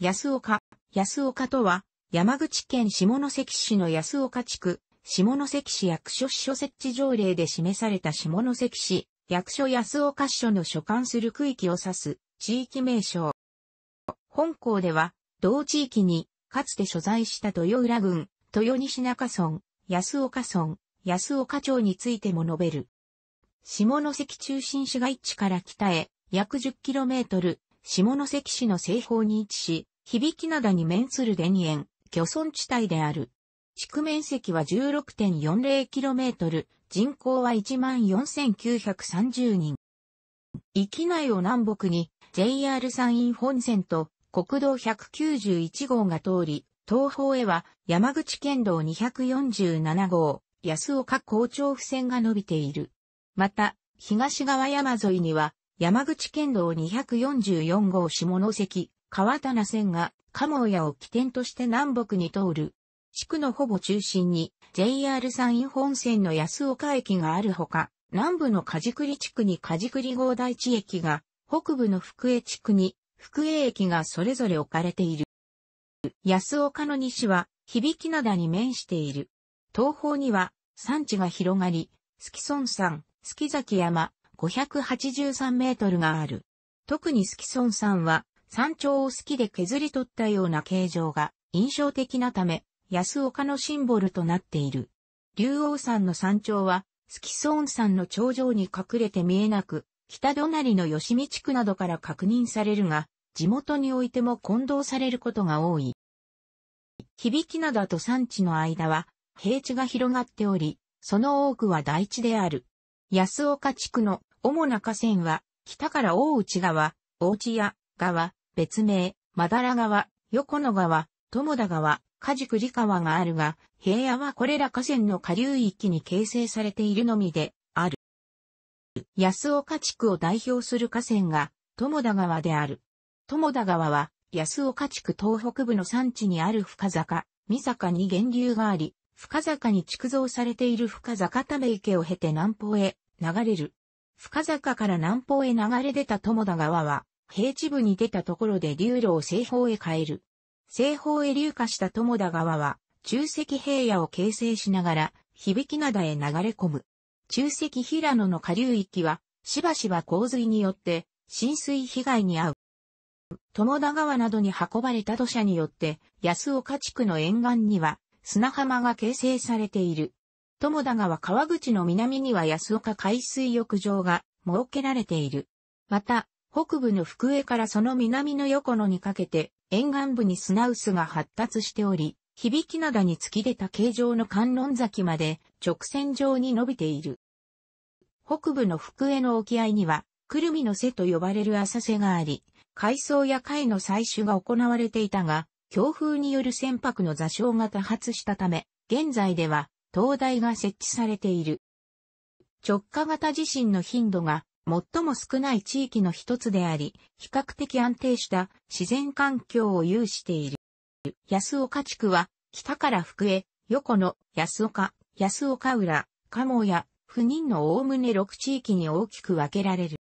安岡、安岡とは、山口県下関市の安岡地区、下関市役所支所設置条例で示された下関市、役所安岡支所の所管する区域を指す地域名称。本校では、同地域に、かつて所在した豊浦郡、豊西中村、安岡村、安岡町についても述べる。下関中心市街地から北へ、約 10km、下関市の西方に位置し、響き灘に面する田園、漁村地帯である。地区面積は 16.40km、人口は14,930人。域内を南北に JR 山陰本線と国道191号が通り、東方へは山口県道247号、安岡校長府線が伸びている。また、東側山沿いには山口県道244号下関、川棚線が鴨屋を起点として南北に通る。地区のほぼ中心に JR 山陰本線の安岡駅があるほか、南部の梶栗地区に梶栗号大地駅が、北部の福江地区に福江駅がそれぞれ置かれている。安岡の西は響灘に面している。東方には山地が広がり、月村山、月崎山、583メートルがある。特に月村山は山頂を好きで削り取ったような形状が印象的なため、安岡のシンボルとなっている。竜王山の山頂は、スキソーン山の頂上に隠れて見えなく、北隣の吉見地区などから確認されるが、地元においても混同されることが多い。響き灘と山地の間は、平地が広がっており、その多くは大地である。安岡地区の主な河川は、北から大内川、大内屋川、別名、まだら川、横野川、友田川、梶栗川があるが、平野はこれら河川の下流域に形成されているのみで、ある。安岡地区を代表する河川が、友田川である。友田川は、安岡地区東北部の山地にある深坂、三坂に源流があり、深坂に築造されている深坂ため池を経て南方へ流れる。深坂から南方へ流れ出た友田川は、平地部に出たところで流路を西方へ変える。西方へ流下した友田川は、中石平野を形成しながら、響灘へ流れ込む。中石平野の下流域は、しばしば洪水によって、浸水被害に遭う。友田川などに運ばれた土砂によって、安岡地区の沿岸には、砂浜が形成されている。友田川川口の南には安岡海水浴場が設けられている。また、北部の福江からその南の横野にかけて、沿岸部に砂臼が発達しており、響き灘に突き出た形状の観音崎まで直線上に伸びている。北部の福江の沖合には、くるみの瀬と呼ばれる浅瀬があり、海藻や貝の採取が行われていたが、強風による船舶の座礁が多発したため、現在では灯台が設置されている。直下型地震の頻度が最も少ない地域の一つであり、比較的安定した自然環境を有している。安岡地区は、北から福江、横野、安岡、安岡浦、加茂や、不妊のおおむね6地域に大きく分けられる。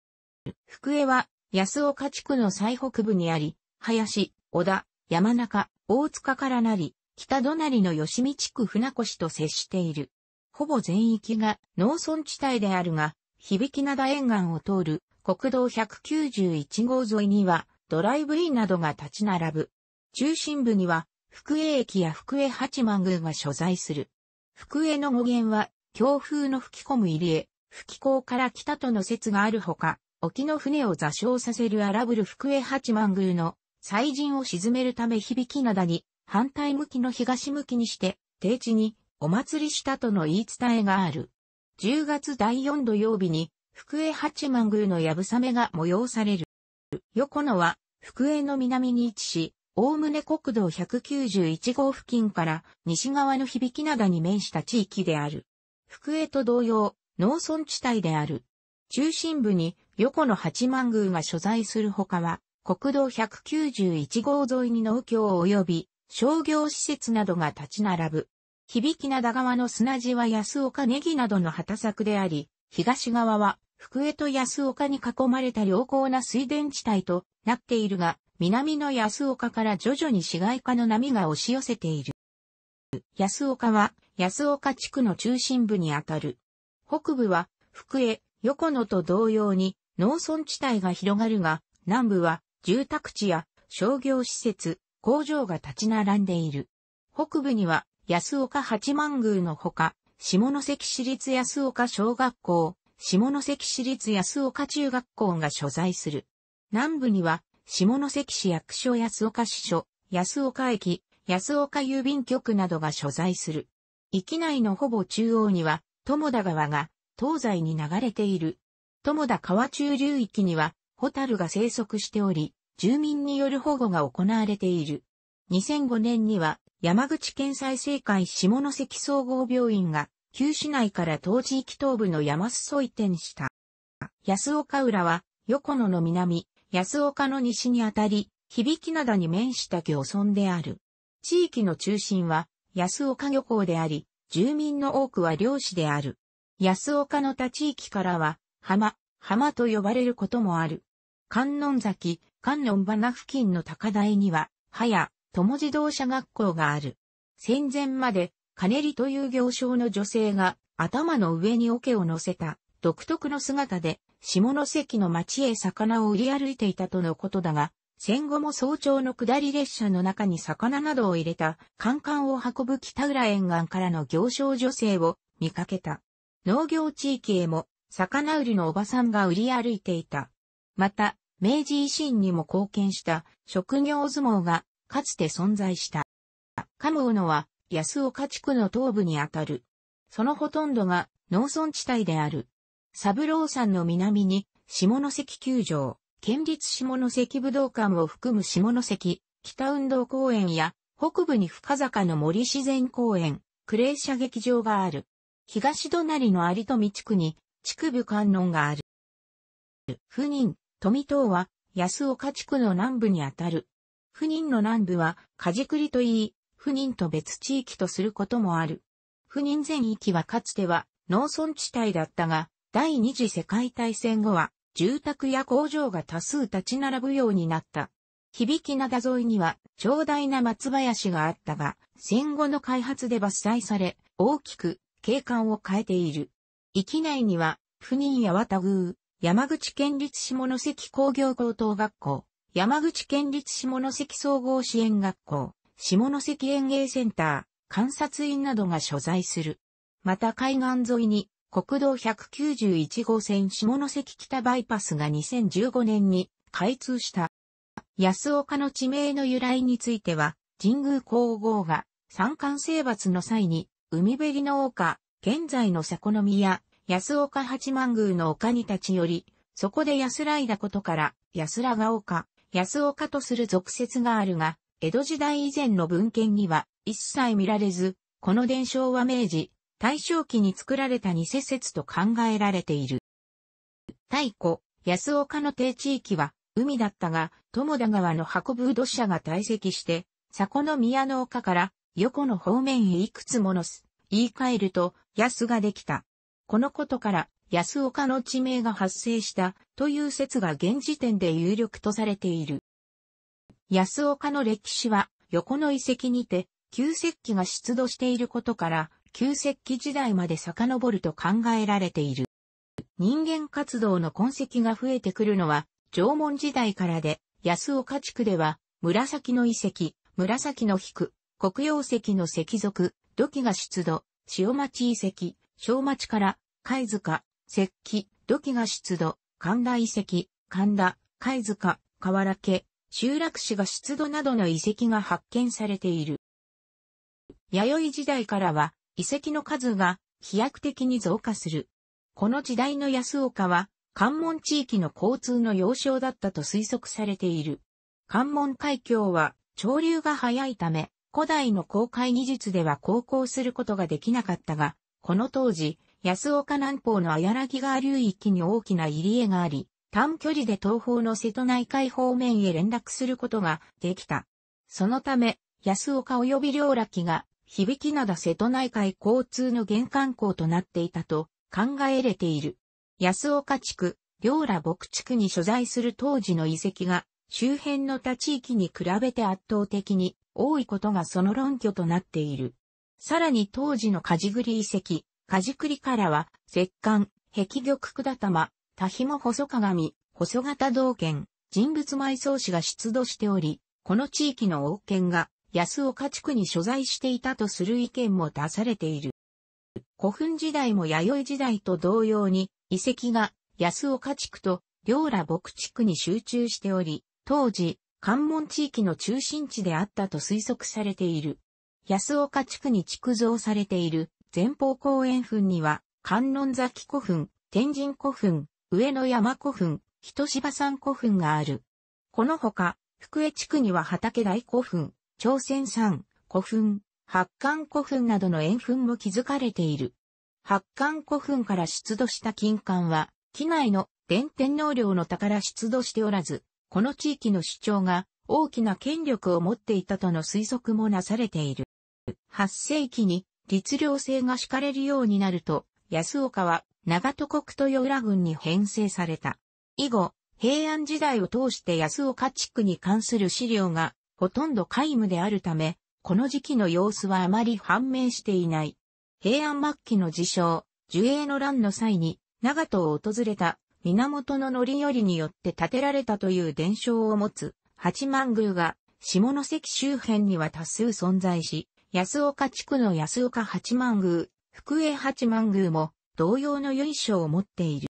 福江は、安岡地区の最北部にあり、林、小田、山中、大塚からなり、北隣の吉見地区船越と接している。ほぼ全域が農村地帯であるが、響灘沿岸を通る国道191号沿いにはドライブインなどが立ち並ぶ。中心部には福江駅や福江八幡宮が所在する。福江の語源は強風の吹き込む入江、吹き港から来たとの説があるほか、沖の船を座礁させる荒ぶる福江八幡宮の祭神を沈めるため響灘に反対向きの東向きにして、定地にお祭りしたとの言い伝えがある。10月第4土曜日に、福江八幡宮のやぶさめが催される。横野は、福江の南に位置し、おおむね国道191号付近から西側の響き灘に面した地域である。福江と同様、農村地帯である。中心部に横野八幡宮が所在するほかは、国道191号沿いに農協及び商業施設などが立ち並ぶ。響き灘川の砂地は安岡ネギなどの畑作であり、東側は福江と安岡に囲まれた良好な水田地帯となっているが、南の安岡から徐々に市街化の波が押し寄せている。安岡は安岡地区の中心部にあたる。北部は福江、横野と同様に農村地帯が広がるが、南部は住宅地や商業施設、工場が立ち並んでいる。北部には安岡八幡宮のほか、下関市立安岡小学校、下関市立安岡中学校が所在する。南部には、下関市役所安岡支所、安岡駅、安岡郵便局などが所在する。域内のほぼ中央には、友田川が東西に流れている。友田川中流域には、ホタルが生息しており、住民による保護が行われている。2005年には、山口県済生会下関総合病院が、旧市内から当地域東部の山裾移転した。安岡浦は、横野の南、安岡の西にあたり、響き灘に面した漁村である。地域の中心は、安岡漁港であり、住民の多くは漁師である。安岡の他地域からは、浜、浜と呼ばれることもある。観音崎、観音花付近の高台には、早、友自動車学校がある。戦前まで、金利という行商の女性が、頭の上に桶を乗せた、独特の姿で、下関の町へ魚を売り歩いていたとのことだが、戦後も早朝の下り列車の中に魚などを入れた、カンカンを運ぶ北浦沿岸からの行商女性を見かけた。農業地域へも、魚売りのおばさんが売り歩いていた。また、明治維新にも貢献した職業相撲がかつて存在した。蒲生のは安岡地区の東部にあたる。そのほとんどが農村地帯である。三郎山の南に下関球場、県立下関武道館を含む下関、北運動公園や北部に深坂の森自然公園、クレー射撃場がある。東隣の有富地区に地区部観音がある。不妊、富東は安岡地区の南部にあたる。不妊の南部は、かじくりといい、不妊と別地域とすることもある。不妊全域はかつては農村地帯だったが、第二次世界大戦後は、住宅や工場が多数立ち並ぶようになった。響き灘沿いには、長大な松林があったが、戦後の開発で伐採され、大きく景観を変えている。域内には、不妊や綿宮、山口県立下関工業高等学校、山口県立下関総合支援学校、下関園芸センター、観察院などが所在する。また海岸沿いに国道191号線下関北バイパスが2015年に開通した。安岡の地名の由来については、神宮皇后が三冠征伐の際に、海べりの丘、現在の迫の宮、安岡八幡宮の丘に立ち寄り、そこで安らいだことから、安らが丘安岡とする俗説があるが、江戸時代以前の文献には一切見られず、この伝承は明治、大正期に作られた偽説と考えられている。太古、安岡の低地域は海だったが、友田川の運ぶ土砂が堆積して、迫の宮の丘から横の方面へいくつものす、言い換えると安ができた。このことから安岡の地名が発生したという説が現時点で有力とされている。安岡の歴史は横の遺跡にて旧石器が出土していることから旧石器時代まで遡ると考えられている。人間活動の痕跡が増えてくるのは縄文時代からで安岡地区では紫の遺跡、紫の引く、黒曜石の石属、土器が出土、塩町遺跡、小町から貝塚、石器、土器が出土、神田遺跡、神田、貝塚、河原家、集落市が出土などの遺跡が発見されている。弥生時代からは遺跡の数が飛躍的に増加する。この時代の安岡は関門地域の交通の要衝だったと推測されている。関門海峡は潮流が速いため古代の航海技術では航行することができなかったが、この当時安岡南方の綾柳川流域に大きな入り江があり、短距離で東方の瀬戸内海方面へ連絡することができた。そのため、安岡及び両楽が、響き灘瀬戸内海交通の玄関港となっていたと考えれている。安岡地区、両良牧地区に所在する当時の遺跡が、周辺の他地域に比べて圧倒的に多いことがその論拠となっている。さらに当時の梶栗遺跡、かじくりからは、石棺、壁玉管玉、多紐細鏡、細型道剣、人物埋葬師が出土しており、この地域の王権が安岡地区に所在していたとする意見も出されている。古墳時代も弥生時代と同様に、遺跡が安岡地区と両羅牧地区に集中しており、当時、関門地域の中心地であったと推測されている。安岡地区に築造されている前方後円墳には、観音崎古墳、天神古墳、上野山古墳、人芝山古墳がある。このほか、福江地区には畑大古墳、朝鮮山、古墳、八冠古墳などの円墳も築かれている。八冠古墳から出土した金冠は、機内の伝天皇陵の宝出土しておらず、この地域の主張が大きな権力を持っていたとの推測もなされている。8世紀に律令制が敷かれるようになると、安岡は長戸国豊浦郡に編成された。以後、平安時代を通して安岡地区に関する資料がほとんど皆無であるため、この時期の様子はあまり判明していない。平安末期の自称、樹栄の乱の際に、長戸を訪れた源の範頼によって建てられたという伝承を持つ八幡宮が下関周辺には多数存在し、安岡地区の安岡八幡宮、福江八幡宮も同様の由緒を持っている。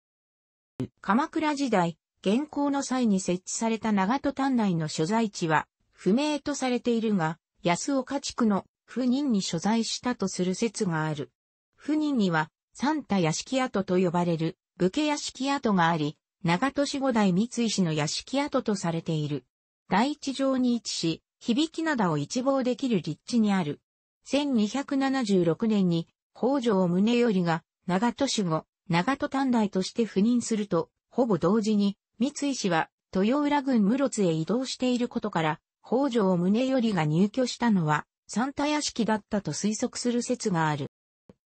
鎌倉時代、現行の際に設置された長戸丹内の所在地は不明とされているが、安岡地区の不人に所在したとする説がある。不人には、三田屋敷跡と呼ばれる武家屋敷跡があり、長戸市五代三井氏の屋敷跡とされている。第一条に位置し、響き灘を一望できる立地にある。1276年に北条宗頼が長戸守護、長戸短大として赴任すると、ほぼ同時に、三井氏は豊浦郡室津へ移動していることから、北条宗頼が入居したのは、三田屋敷だったと推測する説がある。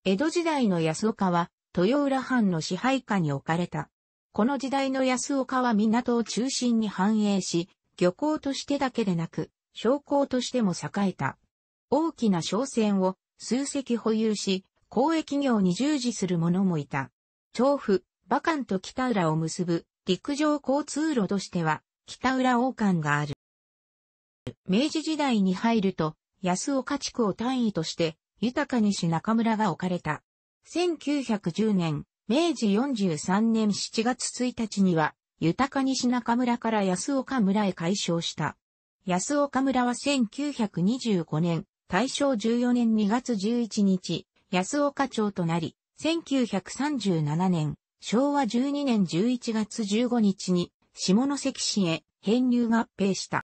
江戸時代の安岡は、豊浦藩の支配下に置かれた。この時代の安岡は港を中心に繁栄し、漁港としてだけでなく、商工としても栄えた。大きな商船を数隻保有し、公益業に従事する者もいた。調布、馬関と北浦を結ぶ陸上交通路としては北浦王冠がある。明治時代に入ると安岡地区を単位として豊かにし中村が置かれた。1910年、明治43年7月1日には、豊かにし中村から安岡村へ改称した。安岡村は1925年、大正14年2月11日、安岡町となり、1937年、昭和12年11月15日に、下関市へ編入合併した。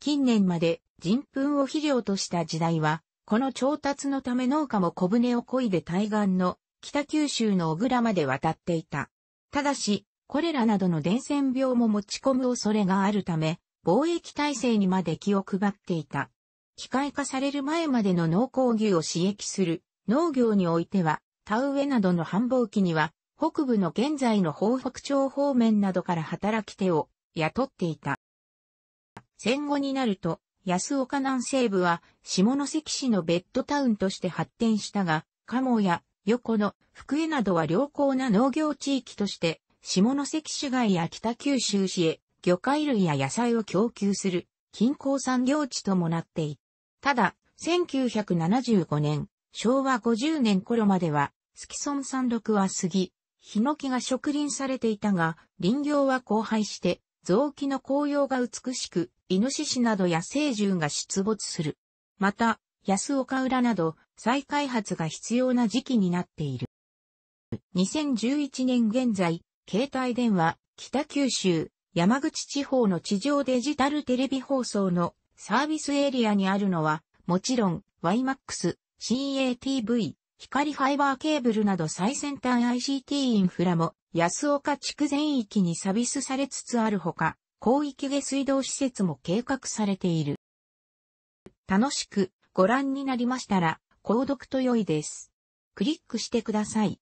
近年まで人糞を肥料とした時代は、この調達のため農家も小舟を漕いで対岸の北九州の小倉まで渡っていた。ただし、これらなどの伝染病も持ち込む恐れがあるため、貿易体制にまで気を配っていた。機械化される前までの農耕牛を刺激する農業においては、田植えなどの繁忙期には、北部の現在の豊北町方面などから働き手を雇っていた。戦後になると、安岡南西部は下関市のベッドタウンとして発展したが、鴨や横野、福江などは良好な農業地域として、下関市街や北九州市へ魚介類や野菜を供給する近郊産業地ともなっていただ、1975年、昭和50年頃までは、スキソン山麓は杉、ヒノキが植林されていたが、林業は荒廃して、雑木の紅葉が美しく、イノシシなど野生獣が出没する。また、安岡浦など再開発が必要な時期になっている。2011年現在、携帯電話、北九州、山口地方の地上デジタルテレビ放送のサービスエリアにあるのは、もちろん YMAX、CATV、光ファイバーケーブルなど最先端 ICT インフラも安岡地区全域にサービスされつつあるほか、広域下水道施設も計画されている。楽しくご覧になりましたら、購読と良いです。クリックしてください。